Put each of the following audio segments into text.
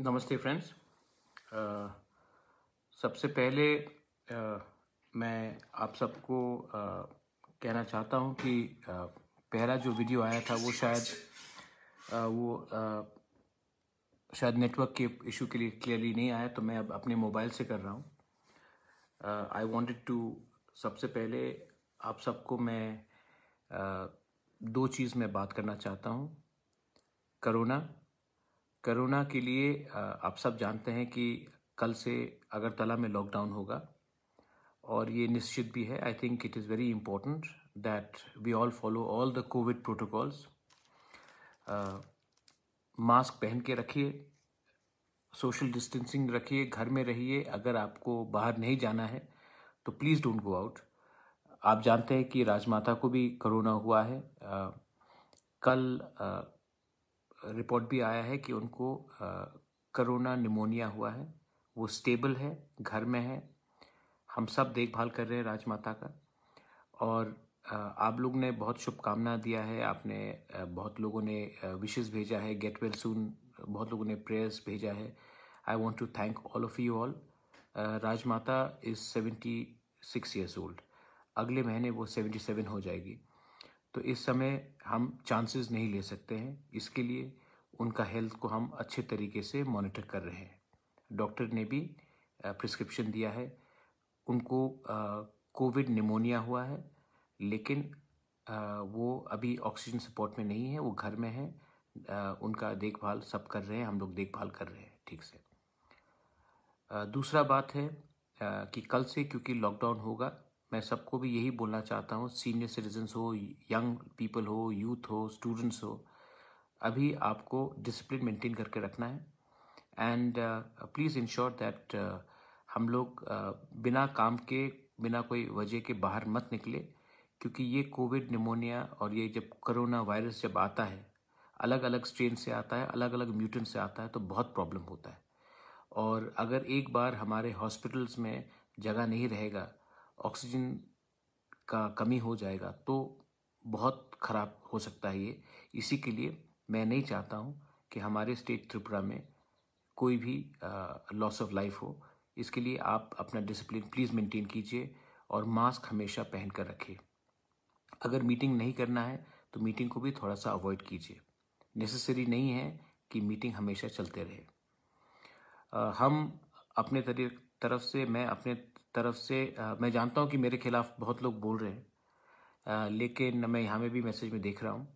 नमस्ते फ्रेंड्स सबसे पहले आ, मैं आप सबको कहना चाहता हूँ कि आ, पहला जो वीडियो आया था वो शायद आ, वो आ, शायद नेटवर्क के इशू के लिए क्लियरली नहीं आया तो मैं अब अपने मोबाइल से कर रहा हूँ आई वांटेड टू सबसे पहले आप सबको मैं आ, दो चीज़ में बात करना चाहता हूँ करोना कोरोना के लिए आप सब जानते हैं कि कल से अगरतला में लॉकडाउन होगा और ये निश्चित भी है I think it is very important that we all follow all the covid protocols mask पहन के रखिए सोशल डिस्टेंसिंग रखिए घर में रहिए अगर आपको बाहर नहीं जाना है तो प्लीज़ डोंट गो आउट आप जानते हैं कि राजमाता को भी कोरोना हुआ है uh, कल uh, रिपोर्ट भी आया है कि उनको करोना निमोनिया हुआ है वो स्टेबल है घर में है हम सब देखभाल कर रहे हैं राजमाता का और आप लोग ने बहुत शुभकामना दिया है आपने बहुत लोगों ने विशेष भेजा है गेट वेल सून बहुत लोगों ने प्रेयर्स भेजा है I want to thank all of you all Rajmata is seventy six years old अगले महीने वो सेवेंटी सेवन हो जाएगी तो इस समय हम चांसेस नहीं ले सकते हैं इसके लिए उनका हेल्थ को हम अच्छे तरीके से मॉनिटर कर रहे हैं डॉक्टर ने भी प्रिस्क्रिप्शन दिया है उनको कोविड निमोनिया हुआ है लेकिन आ, वो अभी ऑक्सीजन सपोर्ट में नहीं है वो घर में है आ, उनका देखभाल सब कर रहे हैं हम लोग देखभाल कर रहे हैं ठीक से आ, दूसरा बात है कि कल से क्योंकि लॉकडाउन होगा मैं सबको भी यही बोलना चाहता हूँ सीनियर सिटीजन हो यंग पीपल हो यूथ हो स्टूडेंट्स हो अभी आपको डिसिप्लिन मेंटेन करके रखना है एंड प्लीज़ इंश्योर दैट हम लोग uh, बिना काम के बिना कोई वजह के बाहर मत निकले क्योंकि ये कोविड निमोनिया और ये जब करोना वायरस जब आता है अलग अलग स्ट्रेन से आता है अलग अलग म्यूटेंट से आता है तो बहुत प्रॉब्लम होता है और अगर एक बार हमारे हॉस्पिटल्स में जगह नहीं रहेगा ऑक्सीजन का कमी हो जाएगा तो बहुत ख़राब हो सकता है ये इसी के लिए मैं नहीं चाहता हूँ कि हमारे स्टेट त्रिपुरा में कोई भी लॉस ऑफ लाइफ हो इसके लिए आप अपना डिसिप्लिन प्लीज़ मेंटेन कीजिए और मास्क हमेशा पहन कर रखिए अगर मीटिंग नहीं करना है तो मीटिंग को भी थोड़ा सा अवॉइड कीजिए नेसेसरी नहीं है कि मीटिंग हमेशा चलते रहे हम अपने तरफ से मैं अपने तरफ से आ, मैं जानता हूँ कि मेरे खिलाफ बहुत लोग बोल रहे हैं आ, लेकिन मैं यहाँ में भी मैसेज में देख रहा हूँ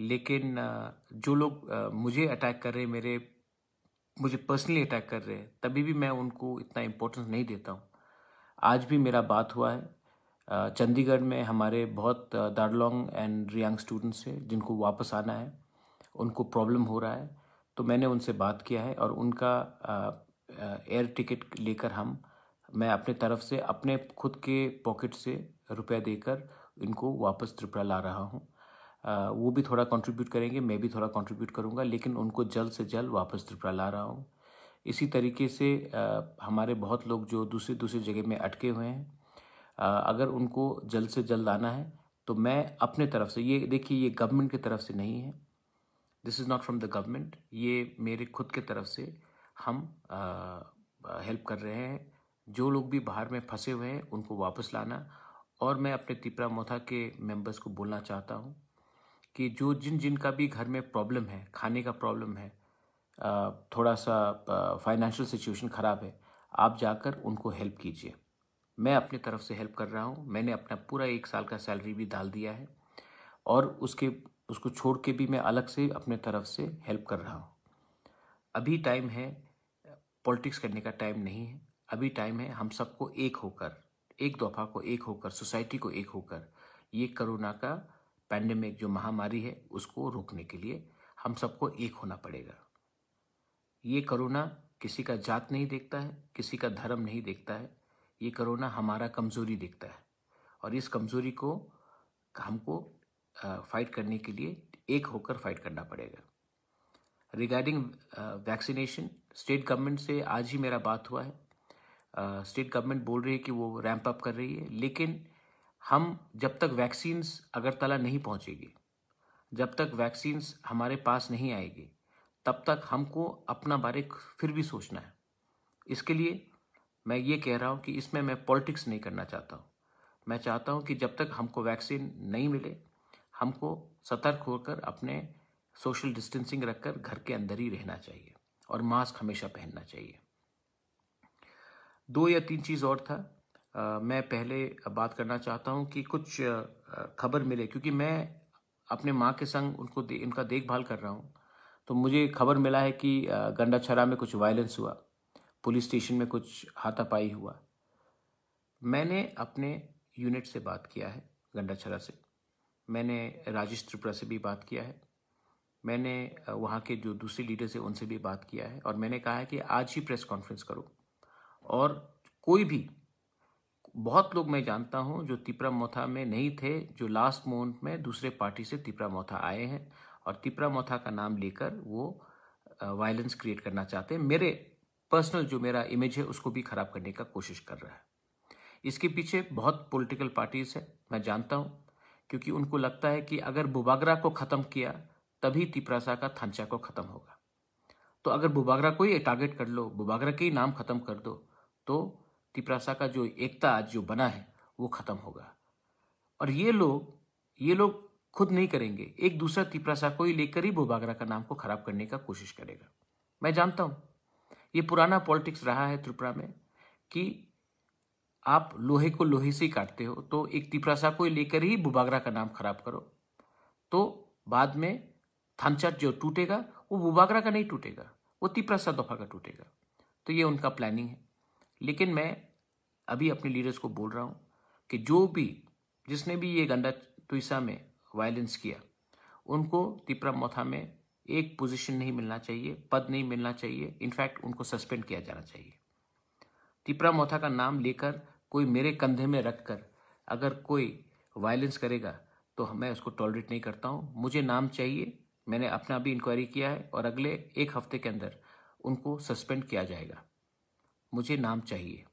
लेकिन आ, जो लोग आ, मुझे अटैक कर रहे हैं मेरे मुझे पर्सनली अटैक कर रहे हैं तभी भी मैं उनको इतना इम्पोर्टेंस नहीं देता हूँ आज भी मेरा बात हुआ है चंडीगढ़ में हमारे बहुत दार्लोंग एंड रियांग स्टूडेंट्स हैं जिनको वापस आना है उनको प्रॉब्लम हो रहा है तो मैंने उनसे बात किया है और उनका एयर टिकट लेकर हम मैं अपने तरफ से अपने खुद के पॉकेट से रुपया देकर इनको वापस त्रिपुरा ला रहा हूँ वो भी थोड़ा कंट्रीब्यूट करेंगे मैं भी थोड़ा कंट्रीब्यूट करूँगा लेकिन उनको जल्द से जल्द वापस त्रिपुरा ला रहा हूँ इसी तरीके से आ, हमारे बहुत लोग जो दूसरे दूसरे जगह में अटके हुए हैं आ, अगर उनको जल्द से जल्द आना है तो मैं अपने तरफ से ये देखिए ये गवर्नमेंट की तरफ से नहीं है this is not from the government ये मेरे खुद के तरफ से हम हेल्प कर रहे हैं जो लोग भी बाहर में फंसे हुए हैं उनको वापस लाना और मैं अपने तिपरा मोथा के मेंबर्स को बोलना चाहता हूँ कि जो जिन जिन का भी घर में प्रॉब्लम है खाने का प्रॉब्लम है थोड़ा सा फाइनेंशियल सिचुएशन ख़राब है आप जाकर उनको हेल्प कीजिए मैं अपनी तरफ से हेल्प कर रहा हूँ मैंने अपना पूरा एक साल का सैलरी भी डाल दिया है और उसके उसको छोड़ के भी मैं अलग से अपने तरफ से हेल्प कर रहा हूँ अभी टाइम है पॉलिटिक्स करने का टाइम नहीं है अभी टाइम है हम सबको एक होकर एक दफा को एक होकर सोसाइटी को एक होकर ये कोरोना का पैंडमिक जो महामारी है उसको रोकने के लिए हम सबको एक होना पड़ेगा ये कोरोना किसी का जात नहीं देखता है किसी का धर्म नहीं देखता है ये कोरोना हमारा कमज़ोरी देखता है और इस कमज़ोरी को हमको फाइट करने के लिए एक होकर फाइट करना पड़ेगा रिगार्डिंग वैक्सीनेशन स्टेट गवर्नमेंट से आज ही मेरा बात हुआ है स्टेट गवर्नमेंट बोल रही है कि वो रैंप अप कर रही है लेकिन हम जब तक वैक्सीन्स अगरतला नहीं पहुँचेगी जब तक वैक्सीन्स हमारे पास नहीं आएगी तब तक हमको अपना बारे फिर भी सोचना है इसके लिए मैं ये कह रहा हूँ कि इसमें मैं पॉलिटिक्स नहीं करना चाहता हूँ मैं चाहता हूँ कि जब तक हमको वैक्सीन नहीं मिले हमको सतर्क होकर अपने सोशल डिस्टेंसिंग रखकर घर के अंदर ही रहना चाहिए और मास्क हमेशा पहनना चाहिए दो या तीन चीज़ और था आ, मैं पहले बात करना चाहता हूँ कि कुछ खबर मिले क्योंकि मैं अपने माँ के संग उनको दे, इनका देखभाल कर रहा हूँ तो मुझे खबर मिला है कि गंडाछरा में कुछ वायलेंस हुआ पुलिस स्टेशन में कुछ हाथापाई हुआ मैंने अपने यूनिट से बात किया है गंडाछरा से मैंने राजेश त्रिपुरा से भी बात किया है मैंने वहाँ के जो दूसरे लीडर्स हैं उनसे भी बात किया है और मैंने कहा है कि आज ही प्रेस कॉन्फ्रेंस करो और कोई भी बहुत लोग मैं जानता हूं जो तिपरा मोथा में नहीं थे जो लास्ट मोमेंट में दूसरे पार्टी से तिपरा मोथा आए हैं और तिपरा मोथा का नाम लेकर वो वायलेंस क्रिएट करना चाहते हैं मेरे पर्सनल जो मेरा इमेज है उसको भी खराब करने का कोशिश कर रहा है इसके पीछे बहुत पॉलिटिकल पार्टीज है मैं जानता हूं क्योंकि उनको लगता है कि अगर बुबागरा को ख़त्म किया तभी तिपरासा का थंचा को ख़त्म होगा तो अगर बुबागरा को ही टारगेट कर लो बुबागरा के ही नाम ख़त्म कर दो तो तिपरासा का जो एकता आज जो बना है वो खत्म होगा और ये लोग ये लोग खुद नहीं करेंगे एक दूसरा तिपरासा को ही लेकर ही भूभागरा का नाम को खराब करने का कोशिश करेगा मैं जानता हूँ ये पुराना पॉलिटिक्स रहा है त्रिपुरा में कि आप लोहे को लोहे से ही काटते हो तो एक तिपरासा को लेकर ही बुबागरा का नाम खराब करो तो बाद में थानचाट जो टूटेगा वो बुबागरा का नहीं टूटेगा वो तिपरासा दफा का टूटेगा तो ये उनका प्लानिंग है लेकिन मैं अभी अपने लीडर्स को बोल रहा हूँ कि जो भी जिसने भी ये गंडा तुसा में वायलेंस किया उनको तिपरा मोथा में एक पोजीशन नहीं मिलना चाहिए पद नहीं मिलना चाहिए इनफैक्ट उनको सस्पेंड किया जाना चाहिए तिपरा मोथा का नाम लेकर कोई मेरे कंधे में रख कर अगर कोई वायलेंस करेगा तो मैं उसको टॉलरेट नहीं करता हूँ मुझे नाम चाहिए मैंने अपना भी इंक्वायरी किया है और अगले एक हफ्ते के अंदर उनको सस्पेंड किया जाएगा मुझे नाम चाहिए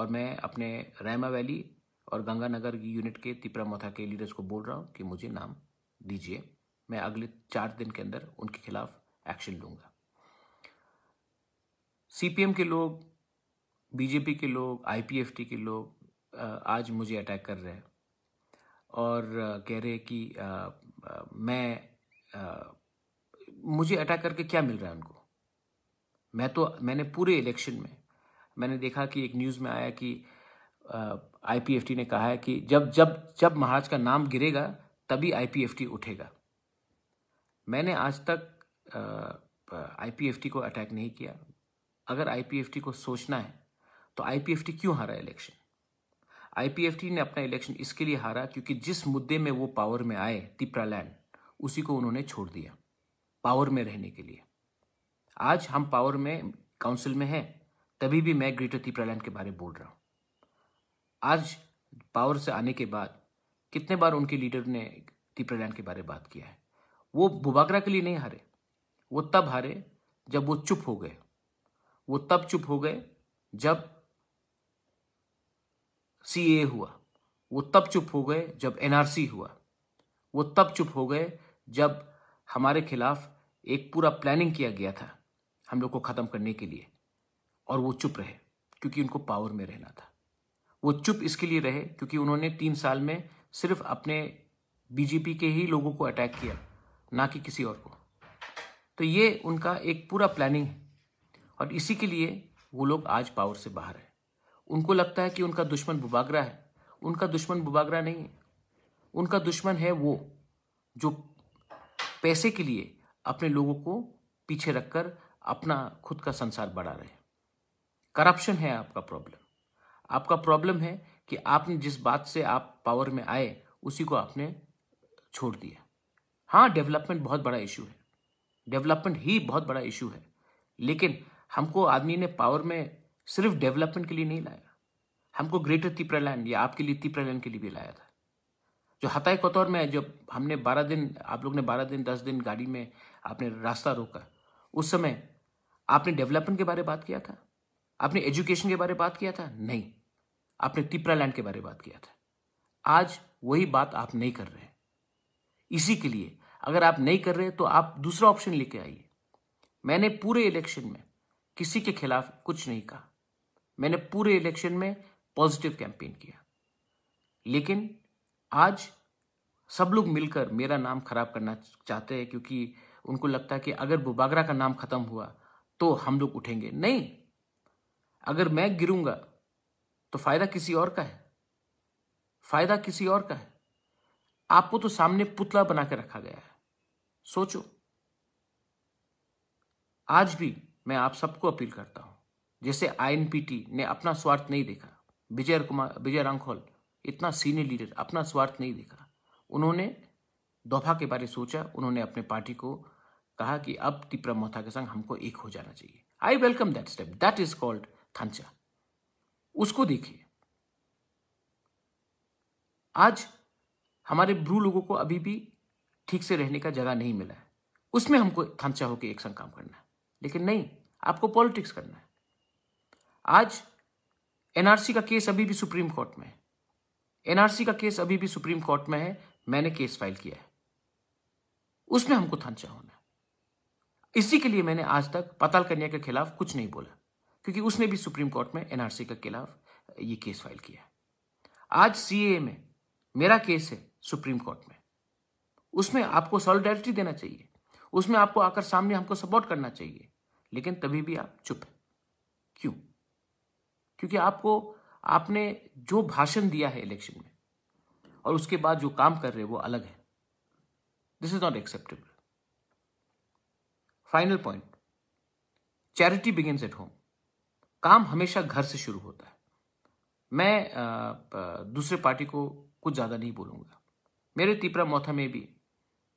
और मैं अपने रैमा वैली और गंगानगर यूनिट के तिपरा मोथा के लीडर्स को बोल रहा हूँ कि मुझे नाम दीजिए मैं अगले चार दिन के अंदर उनके खिलाफ एक्शन लूँगा सीपीएम के लोग बीजेपी के लोग आईपीएफटी के लोग आज मुझे अटैक कर रहे हैं और कह रहे हैं कि आ, आ, मैं आ, मुझे अटैक करके क्या मिल रहा है उनको मैं तो मैंने पूरे इलेक्शन में मैंने देखा कि एक न्यूज़ में आया कि आईपीएफटी ने कहा है कि जब जब जब महाराज का नाम गिरेगा तभी आईपीएफटी उठेगा मैंने आज तक आईपीएफटी को अटैक नहीं किया अगर आईपीएफटी को सोचना है तो आईपीएफटी क्यों हारा इलेक्शन आईपीएफटी ने अपना इलेक्शन इसके लिए हारा क्योंकि जिस मुद्दे में वो पावर में आए तिपरा लैंड उसी को उन्होंने छोड़ दिया पावर में रहने के लिए आज हम पावर में काउंसिल में हैं तभी भी मैं ग्रेटर प्रलैंड के बारे में बोल रहा हूँ आज पावर से आने के बाद कितने बार उनके लीडर ने तीप्रालैंड के बारे में बात किया है वो बुबाकरा के लिए नहीं हारे वो तब हारे जब वो चुप हो गए वो तब चुप हो गए जब सी ए हुआ वो तब चुप हो गए जब एनआरसी हुआ वो तब चुप हो गए जब हमारे खिलाफ एक पूरा प्लानिंग किया गया था हम लोग को ख़त्म करने के लिए और वो चुप रहे क्योंकि उनको पावर में रहना था वो चुप इसके लिए रहे क्योंकि उन्होंने तीन साल में सिर्फ अपने बीजेपी के ही लोगों को अटैक किया ना कि किसी और को तो ये उनका एक पूरा प्लानिंग है और इसी के लिए वो लोग आज पावर से बाहर है उनको लगता है कि उनका दुश्मन बुबागरा है उनका दुश्मन बुबागरा नहीं है उनका दुश्मन है वो जो पैसे के लिए अपने लोगों को पीछे रखकर अपना खुद का संसार बढ़ा रहे हैं करप्शन है आपका प्रॉब्लम आपका प्रॉब्लम है कि आपने जिस बात से आप पावर में आए उसी को आपने छोड़ दिया हाँ डेवलपमेंट बहुत बड़ा इशू है डेवलपमेंट ही बहुत बड़ा इशू है लेकिन हमको आदमी ने पावर में सिर्फ डेवलपमेंट के लिए नहीं लाया हमको ग्रेटर तिपरा लैंड या आपके लिए तिपरा लैंड के लिए भी लाया था जो हताई कतौर में जब हमने बारह दिन आप लोग ने बारह दिन दस दिन गाड़ी में आपने रास्ता रोका उस समय आपने डेवलपमेंट के बारे में बात किया था आपने एजुकेशन के बारे में बात किया था नहीं आपने तिपरा लैंड के बारे में बात किया था आज वही बात आप नहीं कर रहे इसी के लिए अगर आप नहीं कर रहे तो आप दूसरा ऑप्शन लेके आइए मैंने पूरे इलेक्शन में किसी के खिलाफ कुछ नहीं कहा मैंने पूरे इलेक्शन में पॉजिटिव कैंपेन किया लेकिन आज सब लोग मिलकर मेरा नाम खराब करना चाहते हैं क्योंकि उनको लगता है कि अगर बुबागरा का नाम खत्म हुआ तो हम लोग उठेंगे नहीं अगर मैं गिरूंगा तो फायदा किसी और का है फायदा किसी और का है आपको तो सामने पुतला बनाकर रखा गया है सोचो आज भी मैं आप सबको अपील करता हूं जैसे आईएनपीटी ने अपना स्वार्थ नहीं देखा विजय कुमार विजय रंखोल इतना सीनियर लीडर अपना स्वार्थ नहीं देखा उन्होंने दोफा के बारे सोचा उन्होंने अपने पार्टी को कहा कि अब तिप्रम मोथा के संग हमको एक हो जाना चाहिए I welcome that step that is called खांचा उसको देखिए आज हमारे ब्रू लोगों को अभी भी ठीक से रहने का जगह नहीं मिला है उसमें हमको खांचा होकर एक संग काम करना है लेकिन नहीं आपको पॉलिटिक्स करना है आज एनआरसी का केस अभी भी सुप्रीम कोर्ट में है एनआरसी का केस अभी भी सुप्रीम कोर्ट में है मैंने केस फाइल किया है उसमें हमको थांचा होना है इसी के लिए मैंने आज तक पताल कन्या के खिलाफ कुछ नहीं बोला क्योंकि उसने भी सुप्रीम कोर्ट में एनआरसी के खिलाफ ये केस फाइल किया आज सीए में मेरा केस है सुप्रीम कोर्ट में उसमें आपको सॉलिडरिटी देना चाहिए उसमें आपको आकर सामने हमको सपोर्ट करना चाहिए लेकिन तभी भी आप चुप हैं क्यों क्योंकि आपको आपने जो भाषण दिया है इलेक्शन में और उसके बाद जो काम कर रहे हैं वो अलग है this is not acceptable final point charity begins at home काम हमेशा घर से शुरू होता है मैं दूसरे पार्टी को कुछ ज़्यादा नहीं बोलूँगा मेरे तीपरा मोथा में भी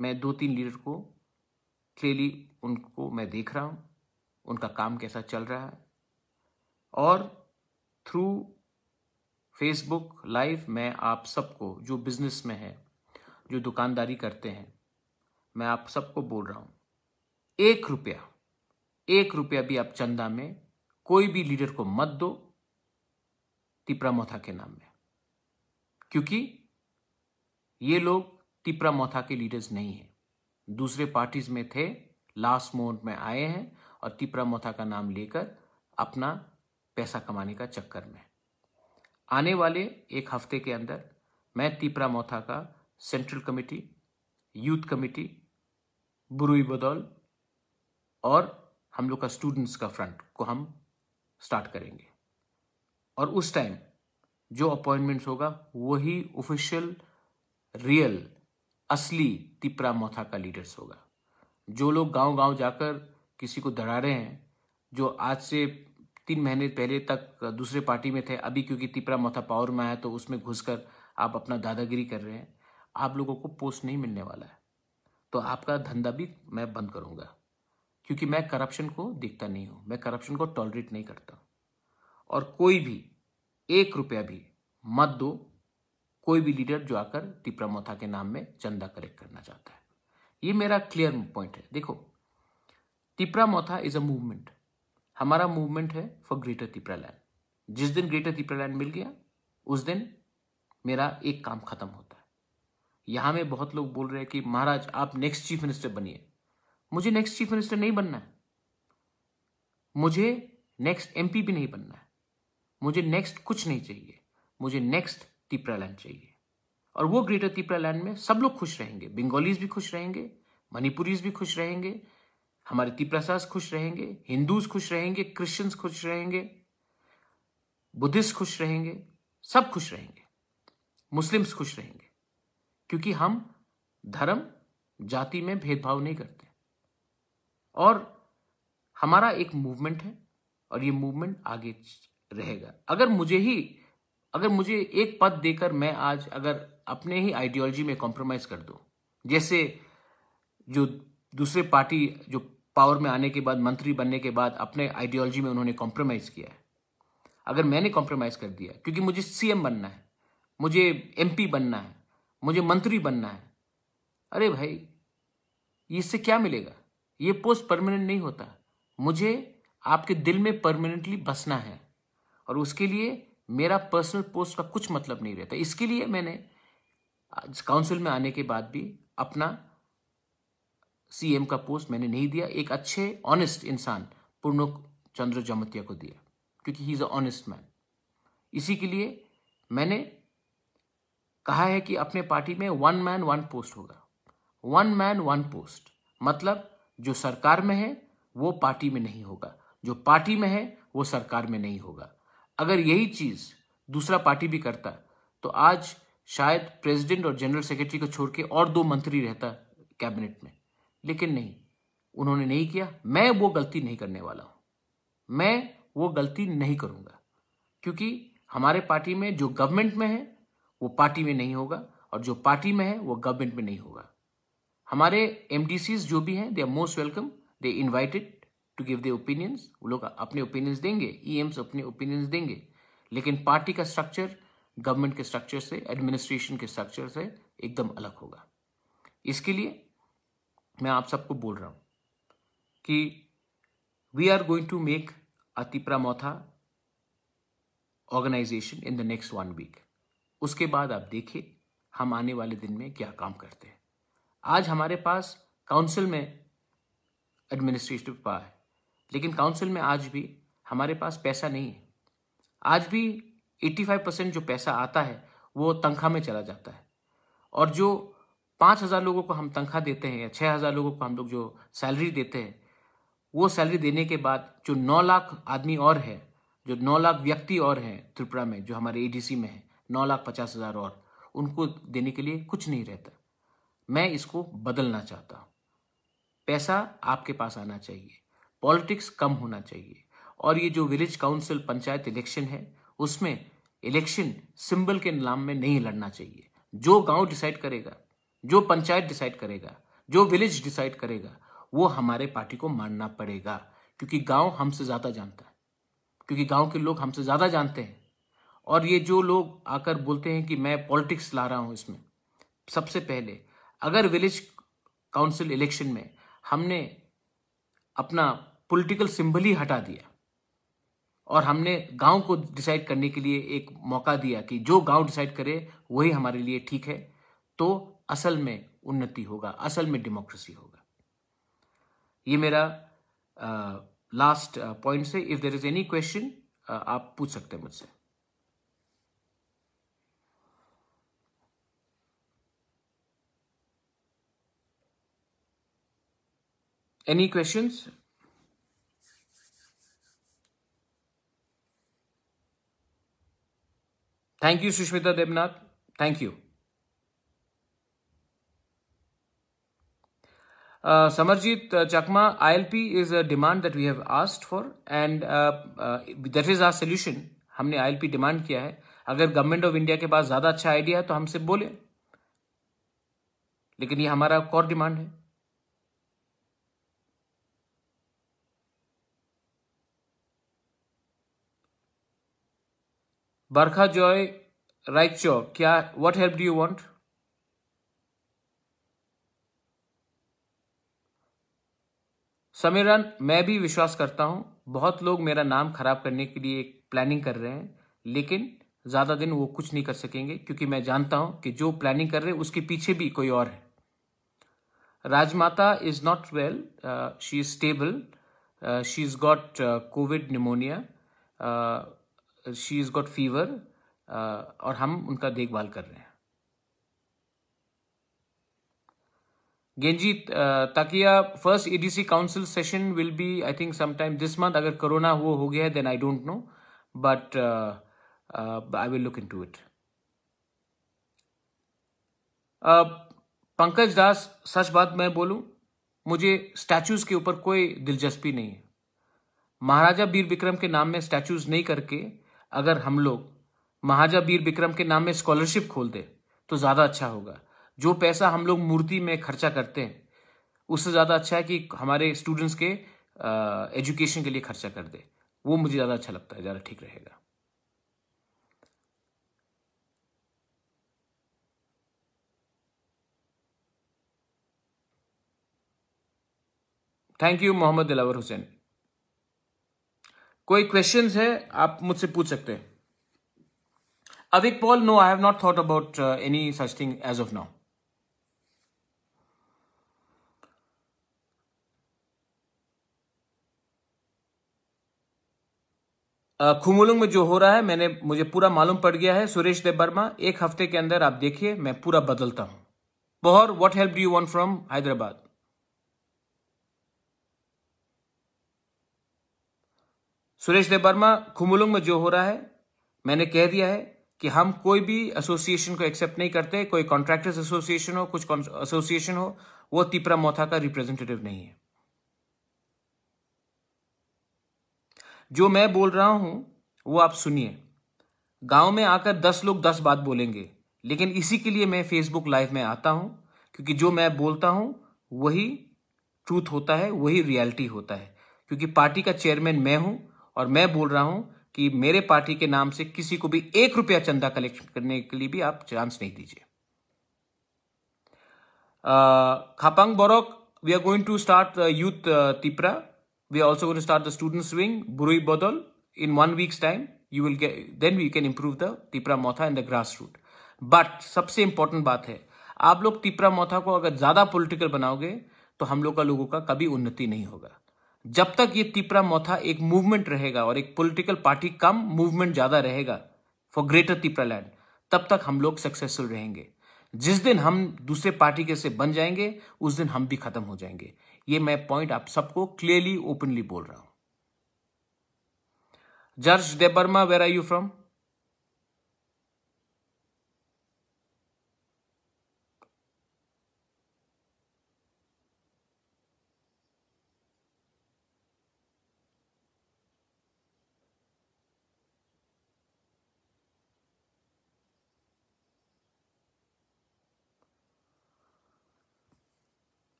मैं दो तीन लीडर को क्लियरली उनको मैं देख रहा हूँ उनका काम कैसा चल रहा है और थ्रू फेसबुक लाइव मैं आप सबको जो बिजनेस में है जो दुकानदारी करते हैं मैं आप सबको बोल रहा हूँ एक रुपया एक रुपया भी आप चंदा में कोई भी लीडर को मत दो तिपरा मोथा के नाम में क्योंकि ये लोग तिपरा मोथा के लीडर्स नहीं है दूसरे पार्टीज में थे लास्ट मोमेंट में आए हैं और तिपरा मोथा का नाम लेकर अपना पैसा कमाने का चक्कर में आने वाले एक हफ्ते के अंदर मैं तिपरा मोथा का सेंट्रल कमेटी यूथ कमेटी बुरुई बदौल और हम लोग का स्टूडेंट्स का फ्रंट को हम स्टार्ट करेंगे और उस टाइम जो अपॉइंटमेंट्स होगा वही ऑफिशियल रियल असली तिपरा मोथा का लीडर्स होगा जो लोग गांव गांव जाकर किसी को दड़ा रहे हैं जो आज से तीन महीने पहले तक दूसरे पार्टी में थे अभी क्योंकि तिपरा मोथा पावर में आया तो उसमें घुसकर आप अपना दादागिरी कर रहे हैं आप लोगों को पोस्ट नहीं मिलने वाला है तो आपका धंधा भी मैं बंद करूंगा क्योंकि मैं करप्शन को देखता नहीं हूं मैं करप्शन को टॉलरेट नहीं करता और कोई भी एक रुपया भी मत दो कोई भी लीडर जो आकर टिपरा मोथा के नाम में चंदा कलेक्ट करना चाहता है ये मेरा क्लियर पॉइंट है देखो Tipra Motha is a movement हमारा मूवमेंट है फॉर ग्रेटर तिपरा लैंड जिस दिन ग्रेटर तिपरा लैंड मिल गया उस दिन मेरा एक काम खत्म होता है यहां में बहुत लोग बोल रहे हैं कि महाराज आप नेक्स्ट चीफ मिनिस्टर बनिए मुझे नेक्स्ट चीफ मिनिस्टर नहीं बनना है मुझे नेक्स्ट एमपी भी नहीं बनना है मुझे नेक्स्ट कुछ नहीं चाहिए मुझे नेक्स्ट तिपरा लैंड चाहिए और वो ग्रेटर तिपरा लैंड में सब लोग खुश रहेंगे बंगालीज भी खुश रहेंगे मणिपुरीज भी खुश रहेंगे हमारे तिपरासास खुश रहेंगे हिंदूज खुश रहेंगे क्रिश्चियंस खुश रहेंगे बुद्धिस्ट खुश रहेंगे सब खुश रहेंगे मुस्लिम्स खुश रहेंगे क्योंकि हम धर्म जाति में भेदभाव नहीं करते और हमारा एक मूवमेंट है और ये मूवमेंट आगे रहेगा अगर मुझे ही अगर मुझे एक पद देकर मैं आज अगर अपने ही आइडियोलॉजी में कॉम्प्रोमाइज कर दूं जैसे जो दूसरे पार्टी जो पावर में आने के बाद मंत्री बनने के बाद अपने आइडियोलॉजी में उन्होंने कॉम्प्रोमाइज किया है अगर मैंने कॉम्प्रोमाइज कर दिया क्योंकि मुझे सीएम बनना है मुझे एमपी बनना है मुझे मंत्री बनना है अरे भाई इससे क्या मिलेगा ये पोस्ट परमानेंट नहीं होता मुझे आपके दिल में परमानेंटली बसना है और उसके लिए मेरा पर्सनल पोस्ट का कुछ मतलब नहीं रहता इसके लिए मैंने काउंसिल में आने के बाद भी अपना सीएम का पोस्ट मैंने नहीं दिया एक अच्छे ऑनेस्ट इंसान पूर्ण चंद्र जमतिया को दिया क्योंकि he is a honest man इसी के लिए मैंने कहा है कि अपने पार्टी में one man one post one man man one पोस्ट मतलब जो सरकार में है वो पार्टी में नहीं होगा जो पार्टी में है वो सरकार में नहीं होगा अगर यही चीज़ दूसरा पार्टी भी करता तो आज शायद प्रेसिडेंट और जनरल सेक्रेटरी को छोड़ के और दो मंत्री रहता कैबिनेट में लेकिन नहीं उन्होंने नहीं किया मैं वो गलती नहीं करने वाला हूं मैं वो गलती नहीं करूंगा क्योंकि हमारे पार्टी में जो गवर्नमेंट में है वो पार्टी में नहीं होगा और जो पार्टी में है वो गवर्नमेंट में नहीं होगा हमारे एम जो भी हैं they are most welcome they invited to give their opinions वो लोग अपने ओपिनियंस देंगे ई e अपने ओपिनियंस देंगे लेकिन पार्टी का स्ट्रक्चर गवर्नमेंट के स्ट्रक्चर से एडमिनिस्ट्रेशन के स्ट्रक्चर से एकदम अलग होगा इसके लिए मैं आप सबको बोल रहा हूँ कि we are going to make अतिप्रा मोथा organisation in the next one week उसके बाद आप देखिए हम आने वाले दिन में क्या काम करते हैं आज हमारे पास काउंसिल में एडमिनिस्ट्रेटिव पावर है लेकिन काउंसिल में आज भी हमारे पास पैसा नहीं है आज भी 85 परसेंट जो पैसा आता है वो तनख्वाह में चला जाता है और जो पाँच हज़ार लोगों को हम तनख्वाह देते हैं या छः हज़ार लोगों को हम लोग जो सैलरी देते हैं वो सैलरी देने के बाद जो नौ लाख आदमी और है जो नौ लाख व्यक्ति और हैं त्रिपुरा में जो हमारे एडीसी में है नौ लाख पचास हज़ार और उनको देने के लिए कुछ नहीं रहता मैं इसको बदलना चाहता हूँ पैसा आपके पास आना चाहिए पॉलिटिक्स कम होना चाहिए और ये जो विलेज काउंसिल पंचायत इलेक्शन है उसमें इलेक्शन सिंबल के नाम में नहीं लड़ना चाहिए जो गांव डिसाइड करेगा जो पंचायत डिसाइड करेगा जो विलेज डिसाइड करेगा वो हमारे पार्टी को मानना पड़ेगा क्योंकि गांव हमसे ज़्यादा जानता है क्योंकि गांव के लोग हमसे ज़्यादा जानते हैं और ये जो लोग आकर बोलते हैं कि मैं पॉलिटिक्स ला रहा हूँ इसमें सबसे पहले अगर विलेज काउंसिल इलेक्शन में हमने अपना पॉलिटिकल सिंबल ही हटा दिया और हमने गांव को डिसाइड करने के लिए एक मौका दिया कि जो गांव डिसाइड करे वही हमारे लिए ठीक है तो असल में उन्नति होगा असल में डेमोक्रेसी होगा ये मेरा लास्ट पॉइंट से if there is any question आप पूछ सकते हैं मुझसे Any questions? Thank you, Sushmita Debnath. Thank you. Uh, Samarjit uh, Chakma, ILP is a demand that we have asked for and uh, uh, that is our solution. हमने ILP demand किया है अगर government of India के पास ज़्यादा अच्छा idea है तो हमसे बोले लेकिन ये हमारा कोर डिमांड है बरखा जॉय राइचो क्या what help do you want Samiran मैं भी विश्वास करता हूं बहुत लोग मेरा नाम खराब करने के लिए एक प्लानिंग कर रहे हैं लेकिन ज़्यादा दिन वो कुछ नहीं कर सकेंगे क्योंकि मैं जानता हूं कि जो प्लानिंग कर रहे हैं उसके पीछे भी कोई और है Rajmata is not well she is stable she is got covid pneumonia she is got fever और हम उनका देखभाल कर रहे हैं गेंजी ताकिया first ADC council session will be I think sometime this month अगर कोरोना हुआ हो गया है then I don't know but I will look into it Pankaj Das सच बात मैं बोलूं मुझे स्टैचूज के ऊपर कोई दिलचस्पी नहीं है महाराजा बीर विक्रम के नाम में स्टैचूज नहीं करके अगर हम लोग महाजा बीर विक्रम के नाम में स्कॉलरशिप खोल दे तो ज़्यादा अच्छा होगा जो पैसा हम लोग मूर्ति में खर्चा करते हैं उससे ज़्यादा अच्छा है कि हमारे स्टूडेंट्स के एजुकेशन के लिए खर्चा कर दे वो मुझे ज़्यादा अच्छा लगता है ज़्यादा ठीक रहेगा थैंक यू मोहम्मद दिलावर हुसैन कोई क्वेश्चन है आप मुझसे पूछ सकते हैं Avik Paul no I have not thought about any such thing as of now Khumulung में जो हो रहा है मैंने मुझे पूरा मालूम पड़ गया है सुरेश देव वर्मा एक हफ्ते के अंदर आप देखिए मैं पूरा बदलता हूं बहुत what help do you want from Hyderabad Suresh Dev Verma Khumulung में जो हो रहा है मैंने कह दिया है कि हम कोई भी एसोसिएशन को एक्सेप्ट नहीं करते कोई कॉन्ट्रैक्टर्स एसोसिएशन हो कुछ एसोसिएशन हो वो तिपरा मोथा का रिप्रेजेंटेटिव नहीं है जो मैं बोल रहा हूं वो आप सुनिए गांव में आकर दस लोग दस बात बोलेंगे लेकिन इसी के लिए मैं फेसबुक लाइव में आता हूं क्योंकि जो मैं बोलता हूं वही ट्रूथ होता है वही रियलिटी होता है क्योंकि पार्टी का चेयरमैन मैं हूं और मैं बोल रहा हूं कि मेरे पार्टी के नाम से किसी को भी एक रुपया चंदा कलेक्शन करने के लिए भी आप चांस नहीं दीजिए खापांग बोरोक we are going to start youth Tipra we are also going start the student wing बुरुई बोदल in one weeks time you will then we can improve the Tipra Motha in the grass root but सबसे important बात है आप लोग तिपरा मोथा को अगर ज्यादा पोलिटिकल बनाओगे तो हम लोग का लोगों का कभी उन्नति नहीं होगा जब तक ये तिपरा मोथा एक मूवमेंट रहेगा और एक पॉलिटिकल पार्टी कम मूवमेंट ज्यादा रहेगा फॉर ग्रेटर तिपरा लैंड तब तक हम लोग सक्सेसफुल रहेंगे जिस दिन हम दूसरे पार्टी के से बन जाएंगे उस दिन हम भी खत्म हो जाएंगे ये मैं पॉइंट आप सबको क्लियरली ओपनली बोल रहा हूं George Debbarma where are you from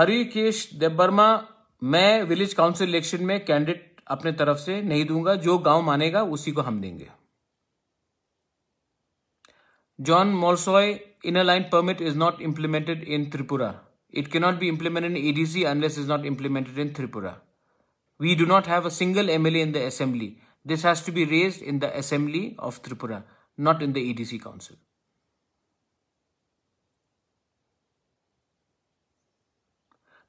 Harikesh Debbarma मैं विलेज काउंसिल इलेक्शन में कैंडिडेट अपने तरफ से नहीं दूंगा जो गांव मानेगा उसी को हम देंगे John Molsoi in line permit is not implemented in Tripura it can not be implemented in ADC unless is not implemented in Tripura we do not have a single MLA in the assembly this has to be raise in the assembly of Tripura not in the ADC council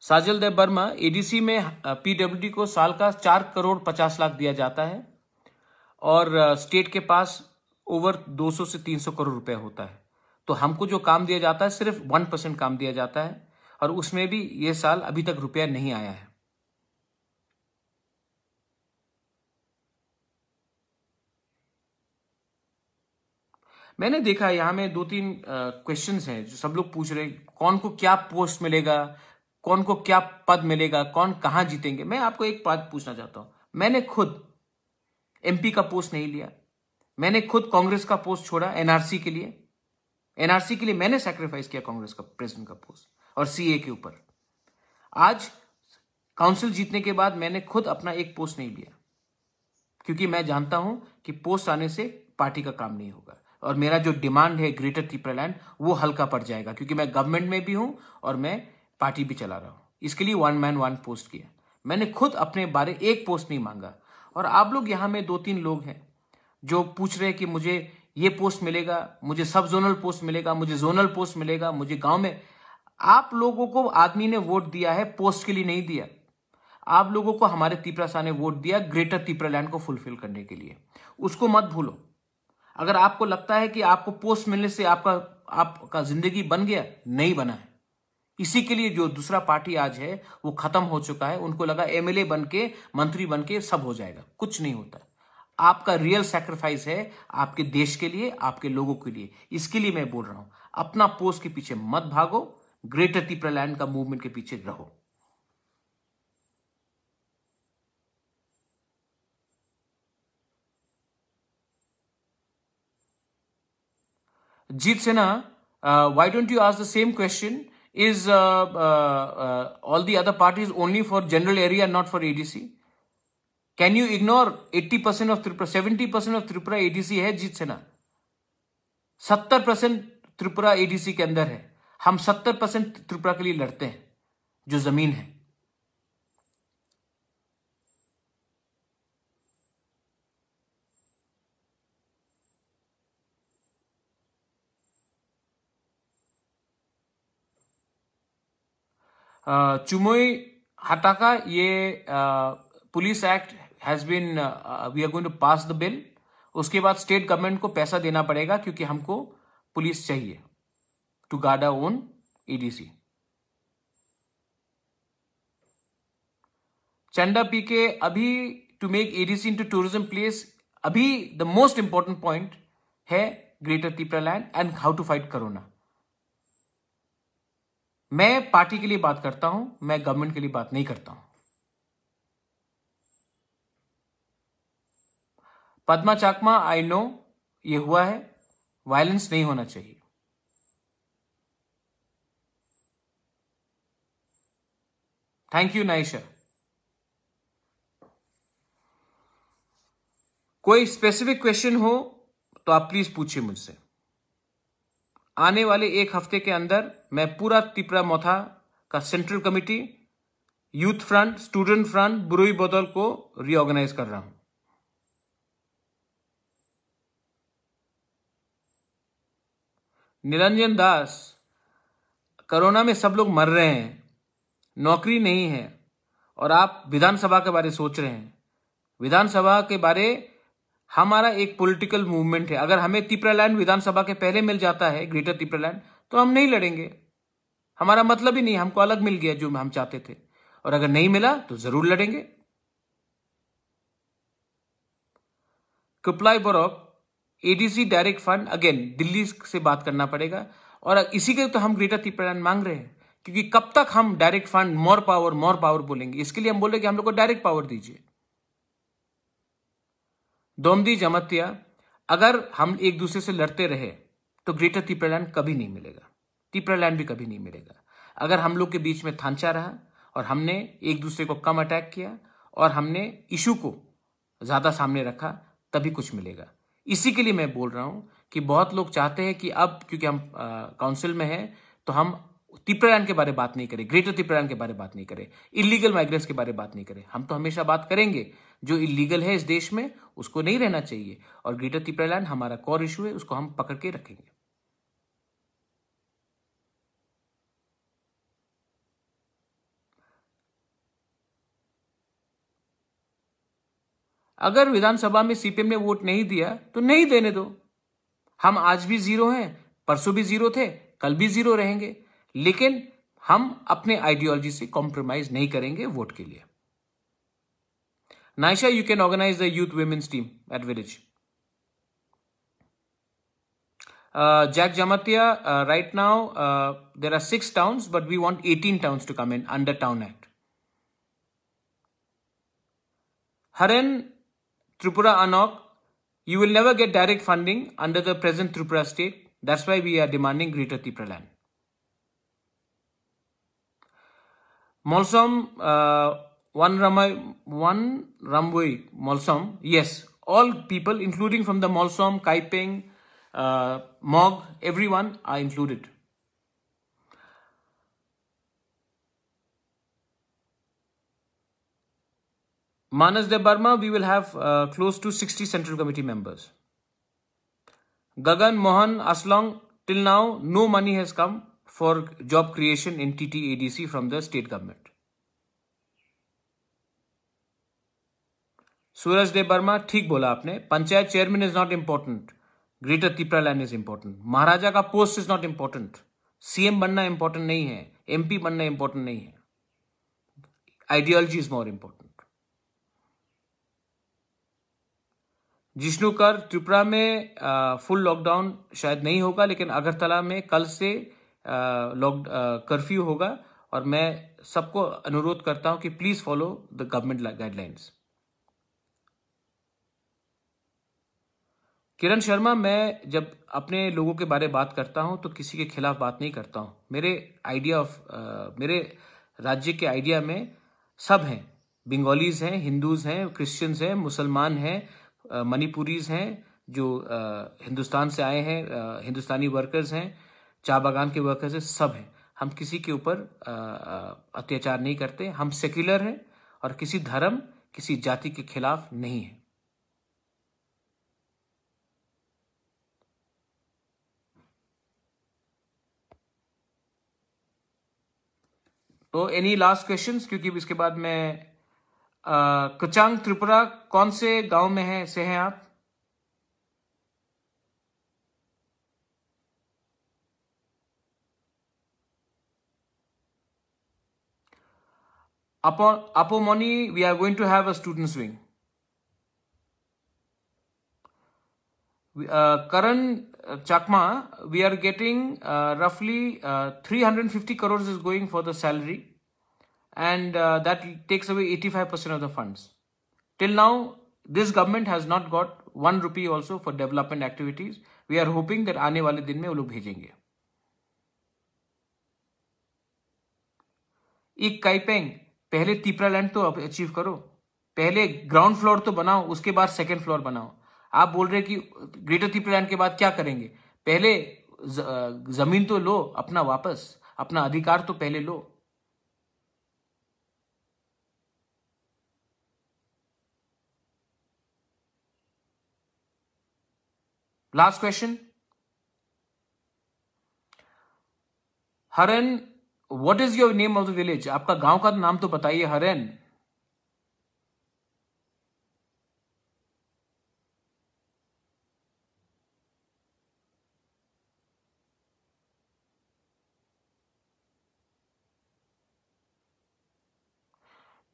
Sajal Dev Verma ADC में PWD को साल का चार करोड़ पचास लाख दिया जाता है और स्टेट के पास ओवर 200 से 300 करोड़ रुपए होता है तो हमको जो काम दिया जाता है सिर्फ वन परसेंट काम दिया जाता है और उसमें भी ये साल अभी तक रुपया नहीं आया है मैंने देखा यहां में दो तीन क्वेश्चंस हैं जो सब लोग पूछ रहे कौन को क्या पोस्ट मिलेगा कौन को क्या पद मिलेगा कौन कहां जीतेंगे मैं आपको एक बात पूछना चाहता हूं मैंने खुद एमपी का पोस्ट नहीं लिया मैंने खुद कांग्रेस का पोस्ट छोड़ा एनआरसी के लिए एनआरसी के लिए मैंने सेक्रीफाइस किया कांग्रेस का प्रेसिडेंट का पोस्ट और सीए के ऊपर आज काउंसिल जीतने के बाद मैंने खुद अपना एक पोस्ट नहीं लिया क्योंकि मैं जानता हूं कि पोस्ट आने से पार्टी का काम नहीं होगा और मेरा जो डिमांड है ग्रेटर त्रिपलैंड वो हल्का पड़ जाएगा क्योंकि मैं गवर्नमेंट में भी हूं और मैं पार्टी भी चला रहा हूँ इसके लिए वन मैन वन पोस्ट किया मैंने खुद अपने बारे एक पोस्ट नहीं मांगा और आप लोग यहाँ में दो तीन लोग हैं जो पूछ रहे हैं कि मुझे ये पोस्ट मिलेगा मुझे सब जोनल पोस्ट मिलेगा मुझे जोनल पोस्ट मिलेगा मुझे गांव में आप लोगों को आदमी ने वोट दिया है पोस्ट के लिए नहीं दिया आप लोगों को हमारे तिपरा शाह ने वोट दिया ग्रेटर तिपरा लैंड को फुलफिल करने के लिए उसको मत भूलो अगर आपको लगता है कि आपको पोस्ट मिलने से आपका आपका जिंदगी बन गया नहीं बना है इसी के लिए जो दूसरा पार्टी आज है वो खत्म हो चुका है उनको लगा एमएलए बन के मंत्री बन के सब हो जाएगा कुछ नहीं होता आपका रियल सेक्रीफाइस है आपके देश के लिए आपके लोगों के लिए इसके लिए मैं बोल रहा हूं अपना पोस्ट के पीछे मत भागो ग्रेटर तीप्रलैंड का मूवमेंट के पीछे रहो जीत सेना why don't you ask the same question is uh, uh, uh, all the other parties only for general area, not for ADC? Can you ignore 80% of Tripura, 70% of Tripura ADC hai jit sena 70% tripura adc ke andar hai hum 70 tripura ke liye ladte hain jo zameen hai Chumoi हटाका ये police act has been we are going to pass the bill उसके बाद state government को पैसा देना पड़ेगा क्योंकि हमको पुलिस चाहिए to guard our own ADC चंडा पी के अभी to make ADC into tourism place अभी द मोस्ट इंपॉर्टेंट पॉइंट है greater Tipraland and how to fight corona मैं पार्टी के लिए बात करता हूं मैं गवर्नमेंट के लिए बात नहीं करता हूं पद्मा चाकमा आई नो ये हुआ है वायलेंस नहीं होना चाहिए थैंक यू नाइशा कोई स्पेसिफिक क्वेश्चन हो तो आप प्लीज पूछिए मुझसे आने वाले एक हफ्ते के अंदर मैं पूरा तिपरा मोथा का central committee youth front student front बुरोई बदल को रिओर्गेनाइज कर रहा हूं निरंजन दास कोरोना में सब लोग मर रहे हैं नौकरी नहीं है और आप विधानसभा के बारे सोच रहे हैं विधानसभा के बारे हमारा एक पॉलिटिकल मूवमेंट है अगर हमें तिपरा लैंड विधानसभा के पहले मिल जाता है ग्रेटर तिपरा लैंड तो हम नहीं लड़ेंगे हमारा मतलब ही नहीं हमको अलग मिल गया जो हम चाहते थे और अगर नहीं मिला तो जरूर लड़ेंगे कपलाई बोरॉप ADC direct fund again Delhi से बात करना पड़ेगा और इसी के तो हम ग्रेटर त्रिपलायन मांग रहे हैं क्योंकि कब तक हम direct fund more power more power बोलेंगे इसके लिए हम बोले कि हम लोग को डायरेक्ट पावर दीजिए दोमदी जमतिया अगर हम एक दूसरे से लड़ते रहे तो ग्रेटर त्रिपलायन कभी नहीं मिलेगा टिपरा लैंड भी कभी नहीं मिलेगा अगर हम लोग के बीच में थांचा रहा और हमने एक दूसरे को कम अटैक किया और हमने इशू को ज़्यादा सामने रखा तभी कुछ मिलेगा इसी के लिए मैं बोल रहा हूँ कि बहुत लोग चाहते हैं कि अब क्योंकि हम काउंसिल में हैं तो हम तिपरायन के बारे बात नहीं करें ग्रेटर तिपरायन के बारे बात नहीं करें इलीगल माइग्रेंट्स के बारे बात नहीं करें हम तो हमेशा बात करेंगे जो इलीगल है इस देश में उसको नहीं रहना चाहिए और ग्रेटर तिपरायन हमारा कोर इशू है उसको हम पकड़ के रखेंगे अगर विधानसभा में सीपीएम ने वोट नहीं दिया तो नहीं देने दो हम आज भी जीरो हैं परसों भी जीरो थे कल भी जीरो रहेंगे लेकिन हम अपने आइडियोलॉजी से कॉम्प्रोमाइज नहीं करेंगे वोट के लिए Naisha you can organise the youth women's team at village Jack Jamatia right now there are six towns but we want eighteen towns to come in under town act Haren Tripura Anok, you will never get direct funding under the present Tripura state. That's why we are demanding Greater Tripura land. Molsom, uh, one Ramai, one Ramway, Molsom, yes, all people, including from the Molsom, Kaipeng, uh, Mog, everyone are included. Manas De Burma, we will have uh, close to 60 Central Committee members. Gagan Mohan Aslong, till now no money has come for job creation in TTADC from the state government. Suraj Dev Verma ठीक बोला आपने panchayat chairman is not important greater Tipraland is important Maharaja का post is not important CM बनना important नहीं है MP बनना important नहीं है आइडियोलॉजी इज मोर इंपॉर्टेंट जिष्णुकर त्रिपुरा में आ, फुल लॉकडाउन शायद नहीं होगा लेकिन अगरतला में कल से लॉक कर्फ्यू होगा और मैं सबको अनुरोध करता हूं कि please follow the government guidelines Kiran Sharma मैं जब अपने लोगों के बारे में बात करता हूं तो किसी के खिलाफ बात नहीं करता हूं मेरे आइडिया ऑफ मेरे राज्य के आइडिया में सब हैं बंगालीज हैं हिंदूज हैं क्रिश्चियंस हैं मुसलमान हैं मणिपुरीज हैं जो हिंदुस्तान से आए हैं हिंदुस्तानी वर्कर्स हैं चाह बागान के वर्कर्स हैं सब हैं हम किसी के ऊपर अत्याचार नहीं करते हम सेक्युलर हैं और किसी धर्म किसी जाति के खिलाफ नहीं है तो एनी लास्ट क्वेश्चंस क्योंकि इसके बाद मैं कचांग त्रिपुरा कौन से गांव में है से हैं आप अपो मोनी we are going to have a student wing Karan Chakma we are getting रफली three hundred fifty crore is going for the salary and uh, that takes away 85% of the funds. Till now, this government has not got one rupee also for development activities. We are hoping that आने वाले दिन में वो लोग भेजेंगे एक काइपेंग पहले तीपरा land तो अचीव करो पहले ग्राउंड फ्लोर तो बनाओ उसके बाद सेकेंड फ्लोर बनाओ आप बोल रहे कि ग्रेटर तीपरा लैंड के बाद क्या करेंगे पहले ज, जमीन तो लो अपना वापस अपना अधिकार तो पहले लो last question Haran what is your name of the village आपका गांव का नाम तो बताइए Haran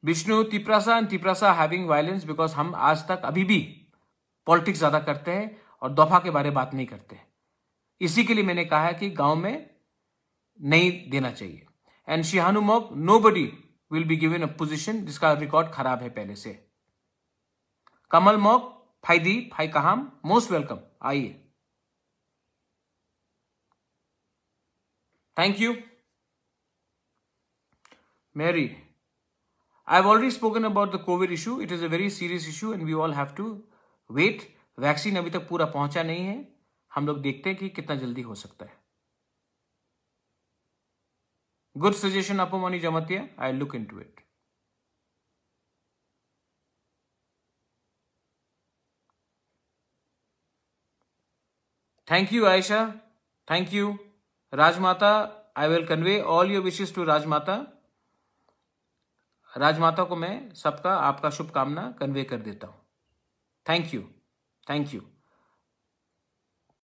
Vishnu Tiprasa and Tiprasa having violence because हम आज तक अभी भी पॉलिटिक्स ज्यादा करते हैं और दफा के बारे बात नहीं करते इसी के लिए मैंने कहा है कि गांव में नहीं देना चाहिए एंड शिहानुमोक nobody will be given a position जिसका रिकॉर्ड खराब है पहले से कमल मोक दी फाई कहाम मोस्ट वेलकम आइए thank you I I've already spoken about the COVID issue. It is a very serious issue, and we all have to wait vaccine अभी तक पूरा पहुंचा नहीं है हम लोग देखते हैं कि कितना जल्दी हो सकता है good suggestion Moni Jamatia I look into it thank you Ayesha thank you Rajmata I will convey all your wishes to Rajmata Rajmata को मैं सबका आपका शुभकामना कन्वे कर देता हूं थैंक यू Thank you.